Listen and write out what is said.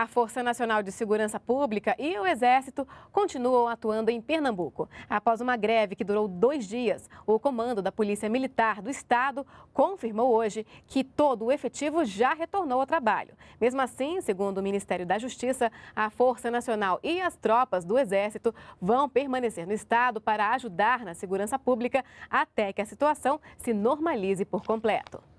A Força Nacional de Segurança Pública e o Exército continuam atuando em Pernambuco. Após uma greve que durou dois dias, o comando da Polícia Militar do Estado confirmou hoje que todo o efetivo já retornou ao trabalho. Mesmo assim, segundo o Ministério da Justiça, a Força Nacional e as tropas do Exército vão permanecer no Estado para ajudar na segurança pública até que a situação se normalize por completo.